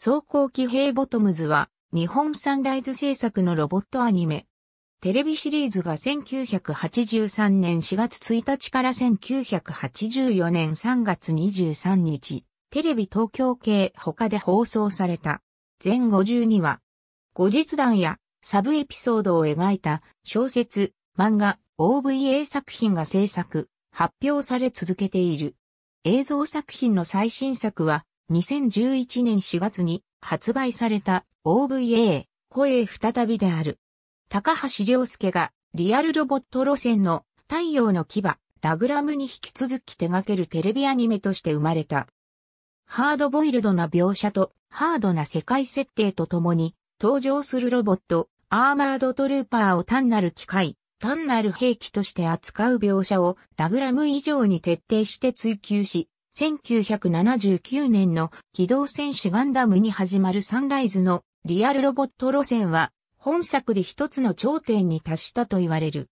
走行機兵ボトムズは日本サンライズ制作のロボットアニメ。テレビシリーズが1983年4月1日から1984年3月23日、テレビ東京系他で放送された。全52話。後日談やサブエピソードを描いた小説、漫画、OVA 作品が制作、発表され続けている。映像作品の最新作は2011年4月に発売された OVA、声再びである。高橋良介がリアルロボット路線の太陽の牙、ダグラムに引き続き手掛けるテレビアニメとして生まれた。ハードボイルドな描写とハードな世界設定とともに登場するロボット、アーマードトルーパーを単なる機械、単なる兵器として扱う描写をダグラム以上に徹底して追求し、1979年の機動戦士ガンダムに始まるサンライズのリアルロボット路線は本作で一つの頂点に達したと言われる。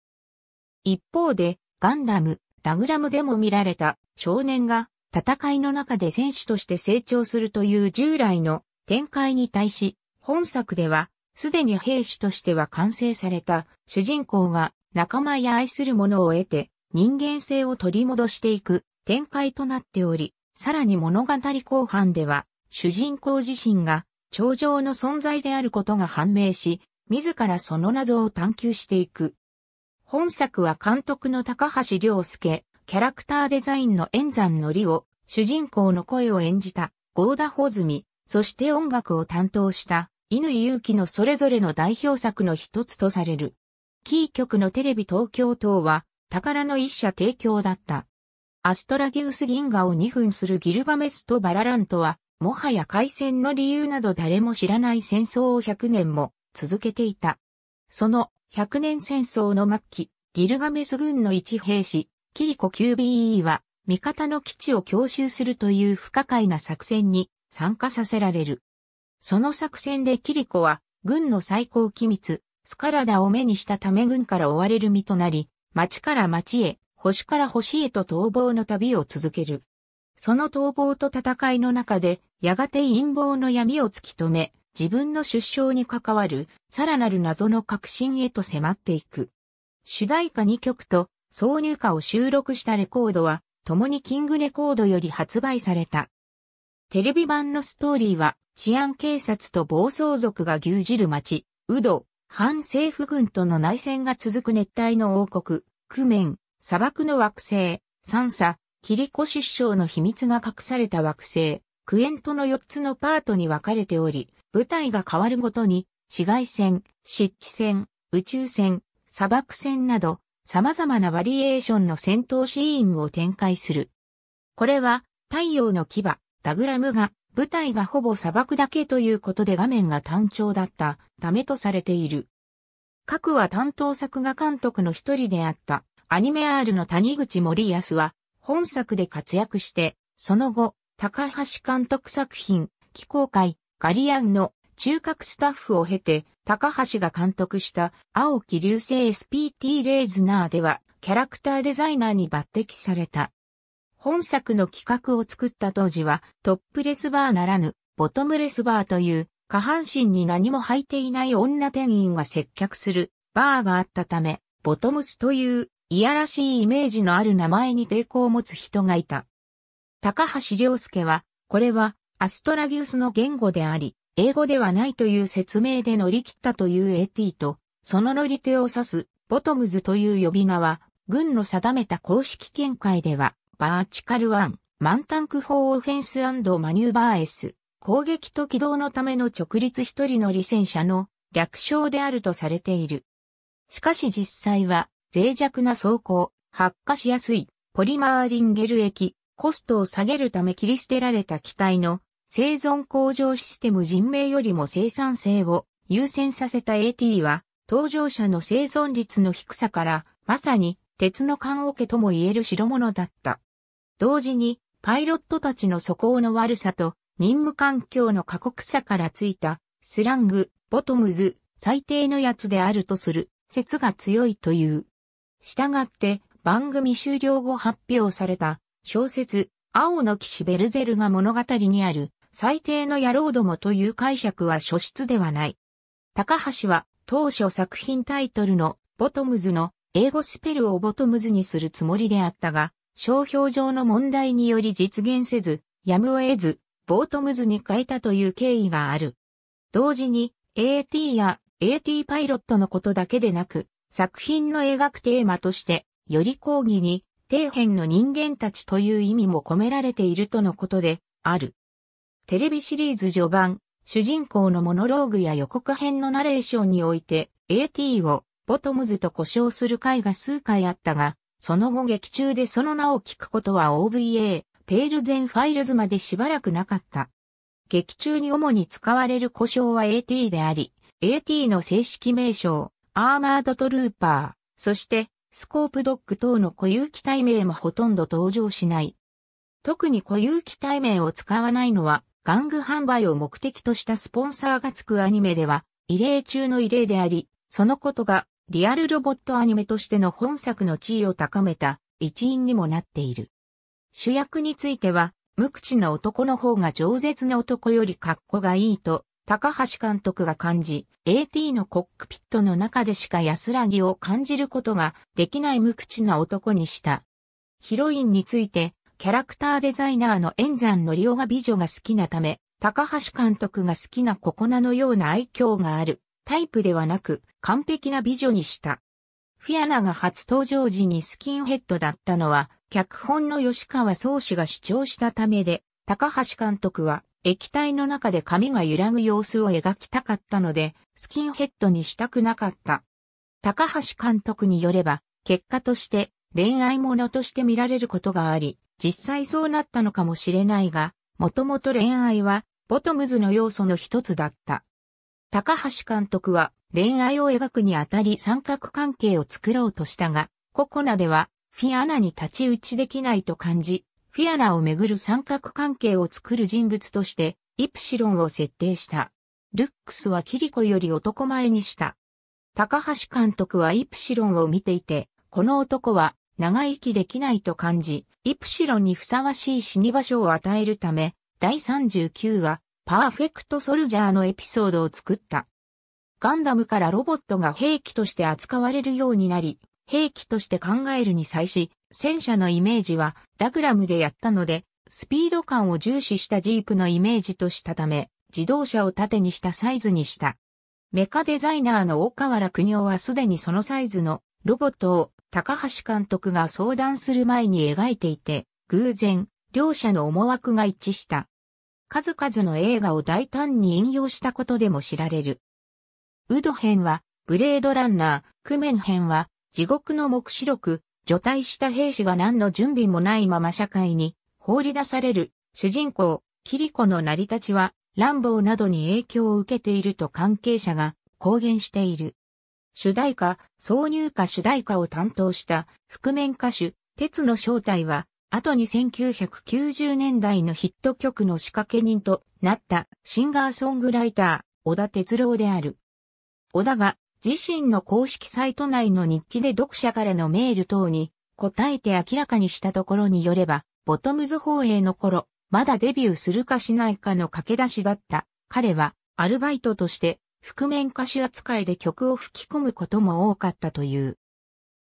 一方でガンダム、ダグラムでも見られた少年が戦いの中で戦士として成長するという従来の展開に対し本作ではすでに兵士としては完成された主人公が仲間や愛する者を得て人間性を取り戻していく展開となっており、さらに物語後半では、主人公自身が、頂上の存在であることが判明し、自らその謎を探求していく。本作は監督の高橋良介、キャラクターデザインの円山のりを、主人公の声を演じた、ゴ田穂積、そして音楽を担当した、犬勇気のそれぞれの代表作の一つとされる。キー局のテレビ東京等は、宝の一社提供だった。アストラギウス銀河を2分するギルガメスとバララントは、もはや開戦の理由など誰も知らない戦争を100年も続けていた。その100年戦争の末期、ギルガメス軍の一兵士、キリコ QBE は、味方の基地を強襲するという不可解な作戦に参加させられる。その作戦でキリコは、軍の最高機密、スカラダを目にしたため軍から追われる身となり、町から町へ星から星へと逃亡の旅を続ける。その逃亡と戦いの中で、やがて陰謀の闇を突き止め、自分の出生に関わる、さらなる謎の革新へと迫っていく。主題歌2曲と挿入歌を収録したレコードは、共にキングレコードより発売された。テレビ版のストーリーは、治安警察と暴走族が牛耳る町、ウド、反政府軍との内戦が続く熱帯の王国、クメン、砂漠の惑星、三砂、キリコ出生の秘密が隠された惑星、クエントの4つのパートに分かれており、舞台が変わるごとに、紫外線、湿地線、宇宙線、砂漠線など、様々なバリエーションの戦闘シーンを展開する。これは、太陽の牙、ダグラムが、舞台がほぼ砂漠だけということで画面が単調だったためとされている。各は担当作画監督の一人であったアニメ R の谷口森康は、本作で活躍して、その後、高橋監督作品、気候会、ガリアンの中核スタッフを経て、高橋が監督した青木流星 SPT レーズナーでは、キャラクターデザイナーに抜擢された。本作の企画を作った当時は、トップレスバーならぬ、ボトムレスバーという、下半身に何も履いていない女店員が接客する、バーがあったため、ボトムスといういやらしいイメージのある名前に抵抗を持つ人がいた。高橋良介は、これはアストラギウスの言語であり、英語ではないという説明で乗り切ったという AT と、その乗り手を指すボトムズという呼び名は、軍の定めた公式見解では、バーチカルワン、マンタンク砲オフェンスマニューバー S、攻撃と機動のための直立一人の利戦車の略称であるとされている。しかし実際は、脆弱な走行、発火しやすい、ポリマーリンゲル液、コストを下げるため切り捨てられた機体の生存向上システム人命よりも生産性を優先させた AT は、搭乗者の生存率の低さから、まさに鉄の缶桶とも言える代物だった。同時に、パイロットたちの素行の悪さと、任務環境の過酷さからついた、スラング、ボトムズ、最低のやつであるとする、説が強いという。従って番組終了後発表された小説青の騎士ベルゼルが物語にある最低の野郎どもという解釈は初出ではない。高橋は当初作品タイトルのボトムズの英語スペルをボトムズにするつもりであったが、商標上の問題により実現せず、やむを得ず、ボートムズに変えたという経緯がある。同時に、AT や AT パイロットのことだけでなく、作品の描くテーマとして、より講義に、底辺の人間たちという意味も込められているとのことで、ある。テレビシリーズ序盤、主人公のモノローグや予告編のナレーションにおいて、AT をボトムズと故障する回が数回あったが、その後劇中でその名を聞くことは OVA、ペールゼンファイルズまでしばらくなかった。劇中に主に使われる故障は AT であり、AT の正式名称、アーマードトルーパー、そしてスコープドッグ等の固有機体名もほとんど登場しない。特に固有機体名を使わないのは、玩具販売を目的としたスポンサーがつくアニメでは、異例中の異例であり、そのことがリアルロボットアニメとしての本作の地位を高めた一因にもなっている。主役については、無口な男の方が饒舌な男より格好がいいと高橋監督が感じ、AT のコックピットの中でしか安らぎを感じることができない無口な男にした。ヒロインについて、キャラクターデザイナーの円山のりおが美女が好きなため、高橋監督が好きなココナのような愛嬌がある、タイプではなく、完璧な美女にした。フィアナが初登場時にスキンヘッドだったのは、脚本の吉川宗氏が主張したためで、高橋監督は液体の中で髪が揺らぐ様子を描きたかったので、スキンヘッドにしたくなかった。高橋監督によれば、結果として恋愛ものとして見られることがあり、実際そうなったのかもしれないが、もともと恋愛はボトムズの要素の一つだった。高橋監督は恋愛を描くにあたり三角関係を作ろうとしたが、ココナではフィアナに立ち打ちできないと感じ、フィアナをめぐる三角関係を作る人物として、イプシロンを設定した。ルックスはキリコより男前にした。高橋監督はイプシロンを見ていて、この男は長生きできないと感じ、イプシロンにふさわしい死に場所を与えるため、第39話、パーフェクトソルジャーのエピソードを作った。ガンダムからロボットが兵器として扱われるようになり、兵器として考えるに際し、戦車のイメージはダグラムでやったので、スピード感を重視したジープのイメージとしたため、自動車を縦にしたサイズにした。メカデザイナーの大河原邦夫はすでにそのサイズのロボットを高橋監督が相談する前に描いていて、偶然、両者の思惑が一致した。数々の映画を大胆に引用したことでも知られる。ウド編は、ブレードランナー、クメン編は、地獄の目視録、除隊した兵士が何の準備もないまま社会に放り出される主人公、キリコの成り立ちは、乱暴などに影響を受けていると関係者が公言している。主題歌、挿入歌主題歌を担当した覆面歌手、鉄の正体は、後に1990年代のヒット曲の仕掛け人となったシンガーソングライター、小田哲郎である。小田が自身の公式サイト内の日記で読者からのメール等に答えて明らかにしたところによれば、ボトムズ放映の頃、まだデビューするかしないかの駆け出しだった彼はアルバイトとして覆面歌手扱いで曲を吹き込むことも多かったという。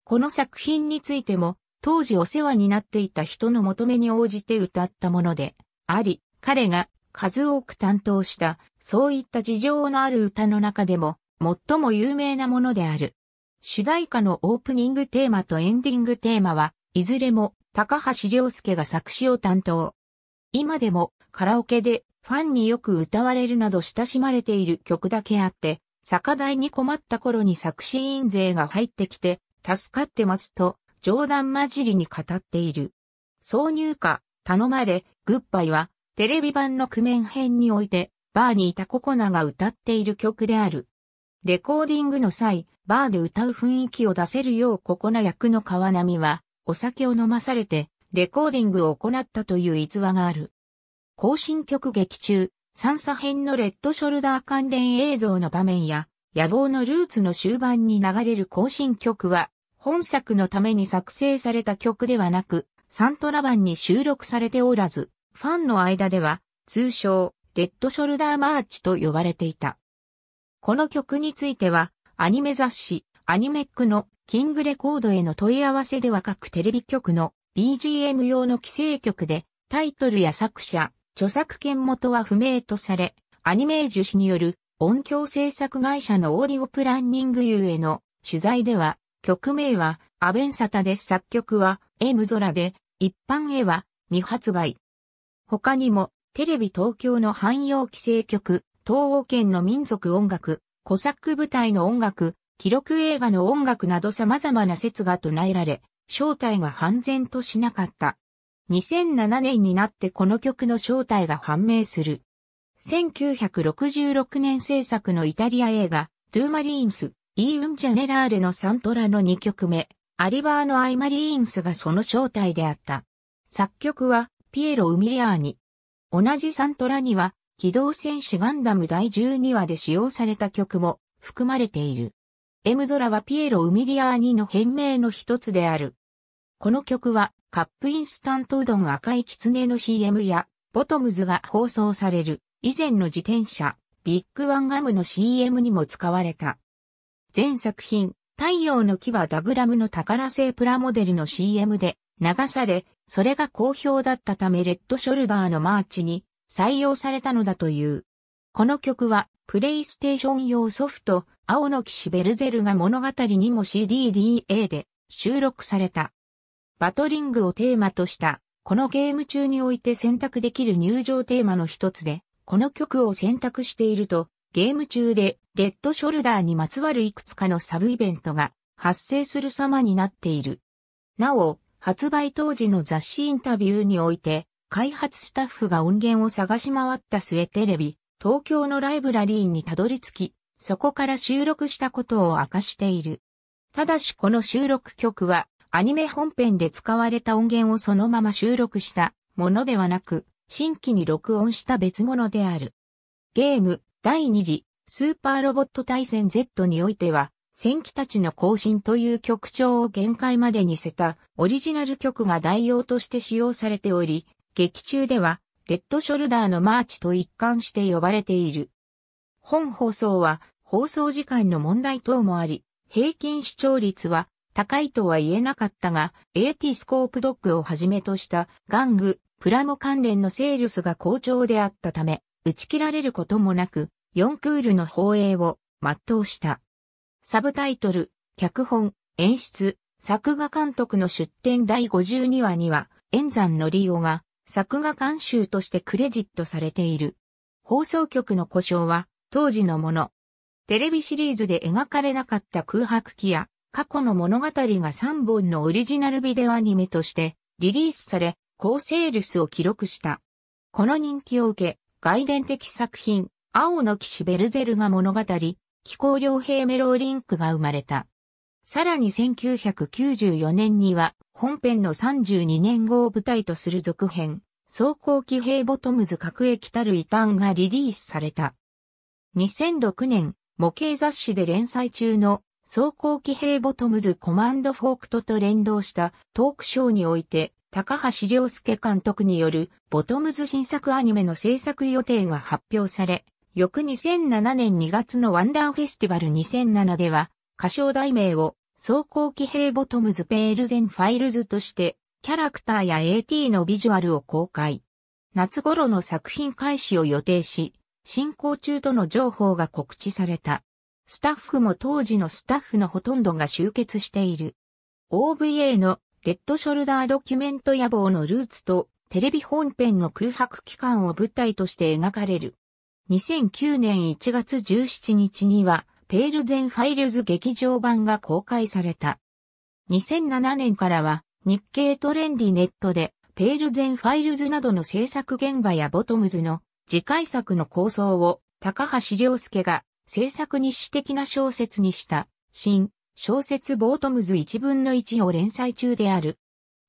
この作品についても当時お世話になっていた人の求めに応じて歌ったものであり、彼が数多く担当したそういった事情のある歌の中でも最も有名なものである。主題歌のオープニングテーマとエンディングテーマは、いずれも高橋良介が作詞を担当。今でもカラオケでファンによく歌われるなど親しまれている曲だけあって、坂台に困った頃に作詞印税が入ってきて、助かってますと、冗談交じりに語っている。挿入歌、頼まれ、グッバイは、テレビ版の譜面編において、バーにいたココナが歌っている曲である。レコーディングの際、バーで歌う雰囲気を出せるようここな役の川波は、お酒を飲まされて、レコーディングを行ったという逸話がある。行進曲劇中、三差編のレッドショルダー関連映像の場面や、野望のルーツの終盤に流れる行進曲は、本作のために作成された曲ではなく、サントラ版に収録されておらず、ファンの間では、通称、レッドショルダーマーチと呼ばれていた。この曲については、アニメ雑誌、アニメックのキングレコードへの問い合わせでは各テレビ局の BGM 用の規制局で、タイトルや作者、著作権元は不明とされ、アニメージュ氏による音響制作会社のオーディオプランニング U への取材では、曲名はアベンサタです作曲は M 空で、一般へは未発売。他にも、テレビ東京の汎用規制局、東欧圏の民族音楽、コサック部隊の音楽、記録映画の音楽など様々な説が唱えられ、正体が判然としなかった。2007年になってこの曲の正体が判明する。1966年制作のイタリア映画、トゥーマリーンス、イーウンジェネラーレのサントラの2曲目、アリバーのアイマリーンスがその正体であった。作曲は、ピエロ・ウミリアーニ。同じサントラには、機動戦士ガンダム第12話で使用された曲も含まれている。エムゾラはピエロ・ウミリアーニの変名の一つである。この曲はカップインスタントうどん赤い狐の CM やボトムズが放送される以前の自転車ビッグワンガムの CM にも使われた。全作品太陽の木はダグラムの宝製プラモデルの CM で流され、それが好評だったためレッドショルダーのマーチに採用されたのだという。この曲は、プレイステーション用ソフト、青の騎士ベルゼルが物語にも CDDA で収録された。バトリングをテーマとした、このゲーム中において選択できる入場テーマの一つで、この曲を選択していると、ゲーム中で、レッドショルダーにまつわるいくつかのサブイベントが発生する様になっている。なお、発売当時の雑誌インタビューにおいて、開発スタッフが音源を探し回った末テレビ、東京のライブラリーにたどり着き、そこから収録したことを明かしている。ただしこの収録曲は、アニメ本編で使われた音源をそのまま収録したものではなく、新規に録音した別物である。ゲーム第2次スーパーロボット対戦 Z においては、戦記たちの更新という曲調を限界まで似せたオリジナル曲が代用として使用されており、劇中では、レッドショルダーのマーチと一貫して呼ばれている。本放送は、放送時間の問題等もあり、平均視聴率は高いとは言えなかったが、AT スコープドッグをはじめとした玩具、プラモ関連のセールスが好調であったため、打ち切られることもなく、4クールの放映を全うした。サブタイトル、脚本、演出、作画監督の出展第52話には、演山のリオが作画監修としてクレジットされている。放送局の故障は当時のもの。テレビシリーズで描かれなかった空白期や過去の物語が3本のオリジナルビデオアニメとしてリリースされ、高セールスを記録した。この人気を受け、外伝的作品、青の騎士ベルゼルが物語、気候良平メローリンクが生まれた。さらに1994年には本編の32年後を舞台とする続編、走行機兵ボトムズ各駅たる異端がリリースされた。2006年、模型雑誌で連載中の走行機兵ボトムズコマンドフォークトと連動したトークショーにおいて、高橋良介監督によるボトムズ新作アニメの制作予定が発表され、翌2007年2月のワンダーフェスティバル2007では、歌唱題名を走行機兵ボトムズペールゼンファイルズとして、キャラクターや AT のビジュアルを公開。夏頃の作品開始を予定し、進行中との情報が告知された。スタッフも当時のスタッフのほとんどが集結している。OVA のレッドショルダードキュメント野望のルーツとテレビ本編の空白期間を舞台として描かれる。2009年1月17日にはペールゼンファイルズ劇場版が公開された。2007年からは日経トレンディネットでペールゼンファイルズなどの制作現場やボトムズの次回作の構想を高橋良介が制作日誌的な小説にした新小説ボートムズ1分の1を連載中である。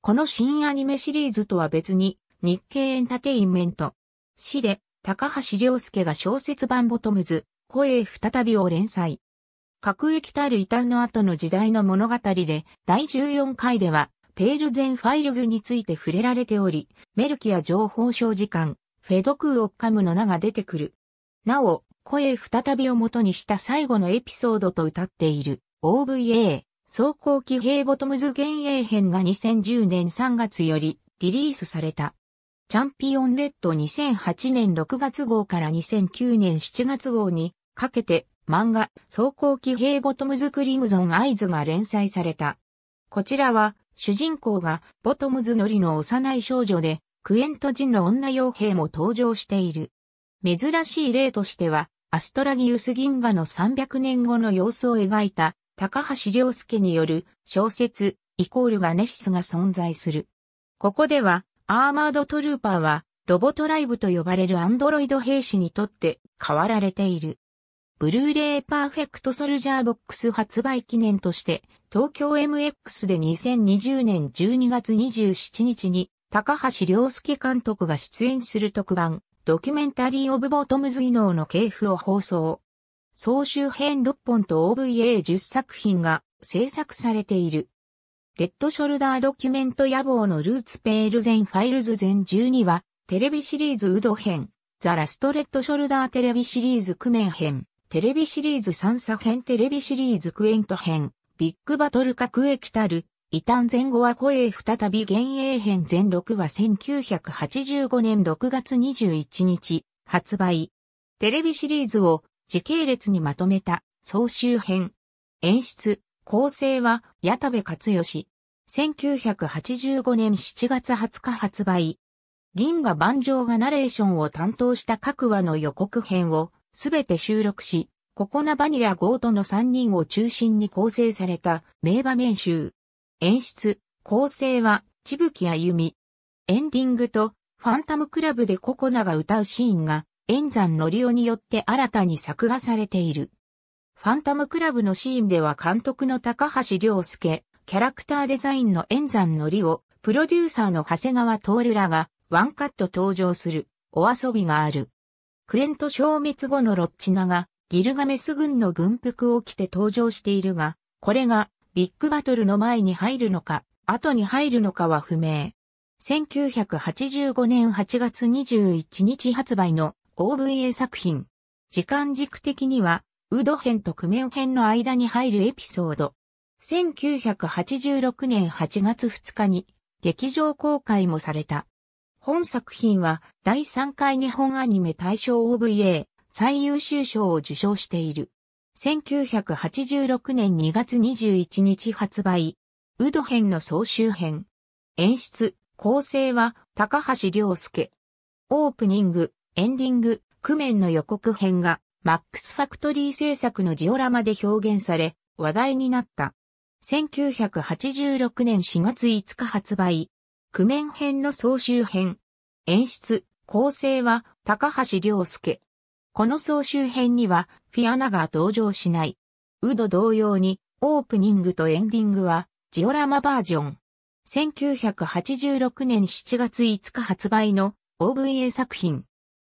この新アニメシリーズとは別に日経エンタテインメント。市で高橋良介が小説版ボトムズ声再びを連載。各駅たる異端の後の時代の物語で、第14回では、ペールゼンファイルズについて触れられており、メルキア情報省時間、フェドクーオッカムの名が出てくる。なお、声再びを元にした最後のエピソードと歌っている OVA 走行機兵ボトムズ幻影編が2010年3月よりリリースされた。チャンピオンレッド2008年6月号から2009年7月号にかけて漫画、走行機兵ボトムズクリムゾンアイズが連載された。こちらは、主人公がボトムズのりの幼い少女で、クエント人の女傭兵も登場している。珍しい例としては、アストラギウス銀河の300年後の様子を描いた、高橋良介による小説、イコールガネシスが存在する。ここでは、アーマードトルーパーは、ロボトライブと呼ばれるアンドロイド兵士にとって変わられている。ブルーレイパーフェクトソルジャーボックス発売記念として、東京 MX で2020年12月27日に、高橋良介監督が出演する特番、ドキュメンタリー・オブ・ボトムズ技能の系譜を放送。総集編6本と OVA10 作品が制作されている。レッドショルダードキュメント野望のルーツペール全ファイルズ全12は、テレビシリーズウド編、ザ・ラストレッドショルダーテレビシリーズクメン編。テレビシリーズ3作編テレビシリーズクエント編、ビッグバトル各駅たる、異端前後は声再び幻影編全6話1985年6月21日、発売。テレビシリーズを時系列にまとめた総集編。演出、構成は矢田部克義。1985年7月20日発売。銀河万丈がナレーションを担当した各話の予告編をすべて収録し、ココナバニラゴートの3人を中心に構成された名場面集。演出、構成は、ちぶきあゆみ。エンディングと、ファンタムクラブでココナが歌うシーンが、演山のりおによって新たに作画されている。ファンタムクラブのシーンでは監督の高橋良介、キャラクターデザインの演山のりお、プロデューサーの長谷川徹らが、ワンカット登場する、お遊びがある。クエント消滅後のロッチナがギルガメス軍の軍服を着て登場しているが、これがビッグバトルの前に入るのか、後に入るのかは不明。1985年8月21日発売の OVA 作品。時間軸的には、ウド編とクメオ編の間に入るエピソード。1986年8月2日に劇場公開もされた。本作品は第3回日本アニメ大賞 OVA 最優秀賞を受賞している。1986年2月21日発売。ウド編の総集編。演出、構成は高橋良介。オープニング、エンディング、クメンの予告編がマックスファクトリー制作のジオラマで表現され話題になった。1986年4月5日発売。九面編の総集編。演出、構成は高橋良介。この総集編にはフィアナが登場しない。ウド同様にオープニングとエンディングはジオラマバージョン。1986年7月5日発売の OVA 作品。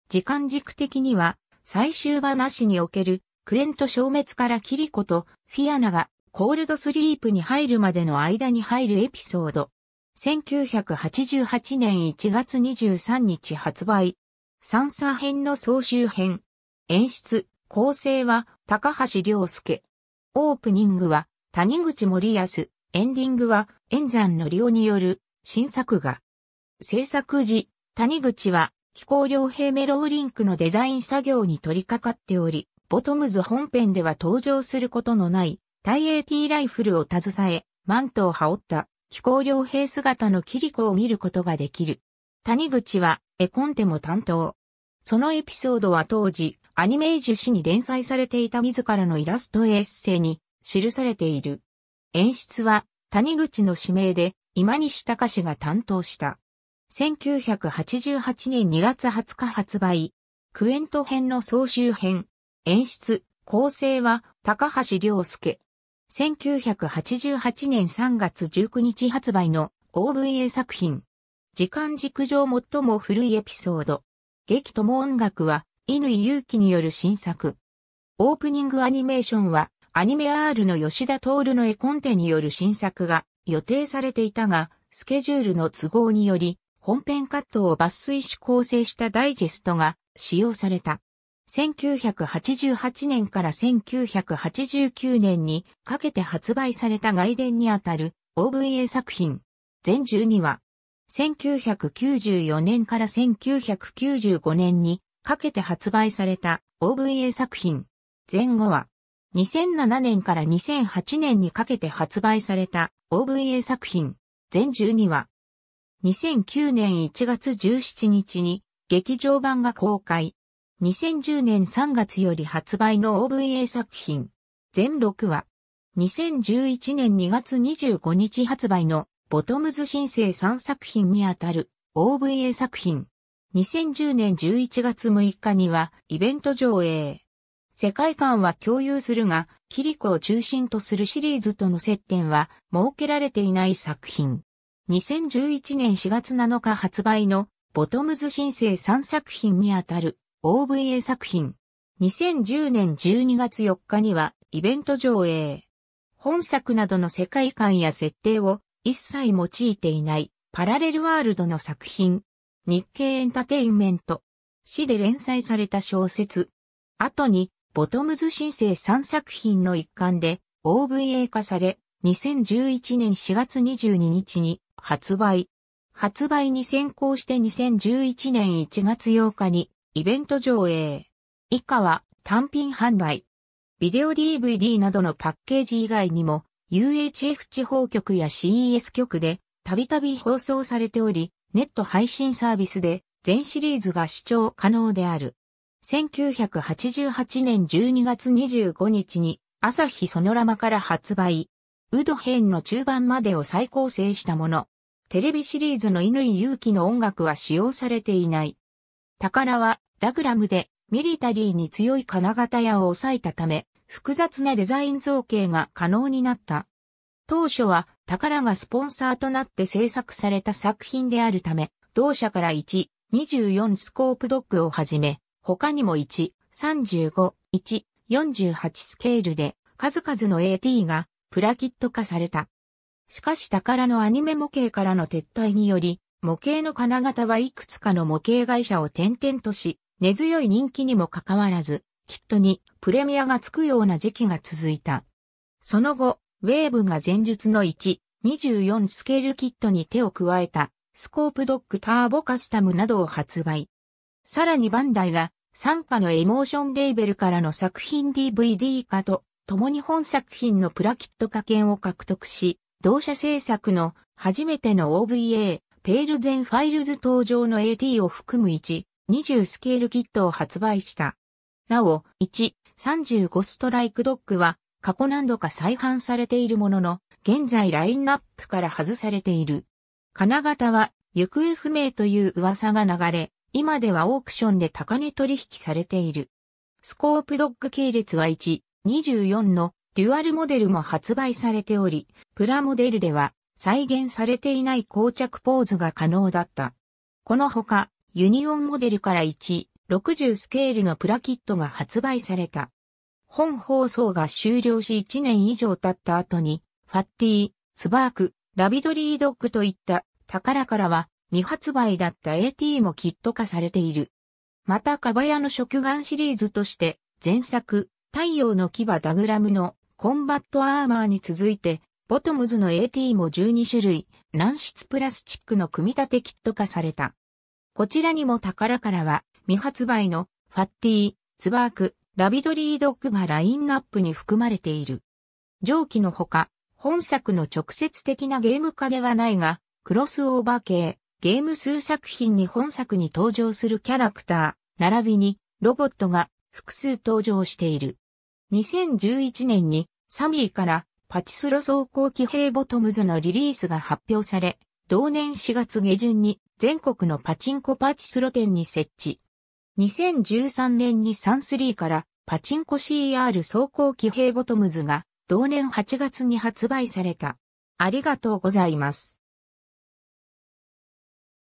時間軸的には最終話におけるクエント消滅からキリコとフィアナがコールドスリープに入るまでの間に入るエピソード。1988年1月23日発売。三叉編の総集編。演出、構成は高橋良介。オープニングは谷口森康。エンディングは円山のりおによる新作画。制作時、谷口は気候良平メローリンクのデザイン作業に取り掛かっており、ボトムズ本編では登場することのない、タイ AT ライフルを携え、マントを羽織った気候良平姿のキリコを見ることができる。谷口は絵コンテも担当。そのエピソードは当時、アニメージュ誌に連載されていた自らのイラストエッセイに記されている。演出は谷口の指名で今西隆が担当した。1988年2月20日発売。クエント編の総集編。演出、構成は高橋良介。1988年3月19日発売の OVA 作品。時間軸上最も古いエピソード。劇とも音楽は、犬祐気による新作。オープニングアニメーションは、アニメ R の吉田徹の絵コンテによる新作が予定されていたが、スケジュールの都合により、本編カットを抜粋し構成したダイジェストが使用された。1988年から1989年にかけて発売された外伝にあたる OVA 作品。全12話。1994年から1995年にかけて発売された OVA 作品。前後は2007年から2008年にかけて発売された OVA 作品。全12話。2009年1月17日に劇場版が公開。2010年3月より発売の OVA 作品。全6話。2011年2月25日発売のボトムズ申請3作品にあたる OVA 作品。2010年11月6日にはイベント上映。世界観は共有するが、キリコを中心とするシリーズとの接点は設けられていない作品。2011年4月7日発売のボトムズ申請3作品にあたる OVA 作品。2010年12月4日にはイベント上映。本作などの世界観や設定を一切用いていないパラレルワールドの作品。日経エンタテインメント。市で連載された小説。後にボトムズ申請3作品の一環で OVA 化され、2011年4月22日に発売。発売に先行して2011年1月8日にイベント上映。以下は単品販売。ビデオ DVD などのパッケージ以外にも UHF 地方局や CES 局でたびたび放送されており、ネット配信サービスで全シリーズが視聴可能である。1988年12月25日に朝日ソノラマから発売。ウド編の中盤までを再構成したもの。テレビシリーズの乾祐気の音楽は使用されていない。宝はダグラムでミリタリーに強い金型屋を抑えたため、複雑なデザイン造形が可能になった。当初は宝がスポンサーとなって制作された作品であるため、同社から1、24スコープドッグをはじめ、他にも1、35、1、48スケールで数々の AT がプラキット化された。しかし宝のアニメ模型からの撤退により、模型の金型はいくつかの模型会社を転々とし、根強い人気にもかかわらず、キットにプレミアがつくような時期が続いた。その後、ウェーブが前述の1、24スケールキットに手を加えた、スコープドッグターボカスタムなどを発売。さらにバンダイが、参加のエモーションレーベルからの作品 DVD 化と、共に本作品のプラキット化券を獲得し、同社制作の初めての OVA、ペールゼンファイルズ登場の AT を含む1、20スケールキットを発売した。なお、1、35ストライクドッグは過去何度か再販されているものの、現在ラインナップから外されている。金型は行方不明という噂が流れ、今ではオークションで高値取引されている。スコープドッグ系列は1、24のデュアルモデルも発売されており、プラモデルでは再現されていない膠着ポーズが可能だった。このほか、ユニオンモデルから1、60スケールのプラキットが発売された。本放送が終了し1年以上経った後に、ファッティ、スバーク、ラビドリードッグといった宝からは未発売だった AT もキット化されている。また、カバヤの食玩シリーズとして、前作、太陽の牙ダグラムのコンバットアーマーに続いて、ボトムズの AT も12種類、軟質プラスチックの組み立てキット化された。こちらにも宝からは未発売のファッティー、ツバーク、ラビドリードッグがラインナップに含まれている。上記のほか、本作の直接的なゲーム化ではないが、クロスオーバー系、ゲーム数作品に本作に登場するキャラクター、並びにロボットが複数登場している。2011年にサミーからパチスロ走行機兵ボトムズのリリースが発表され、同年4月下旬に全国のパチンコパチスロ店に設置。2013年にサンスリーからパチンコ CR 走行機兵ボトムズが同年8月に発売された。ありがとうございます。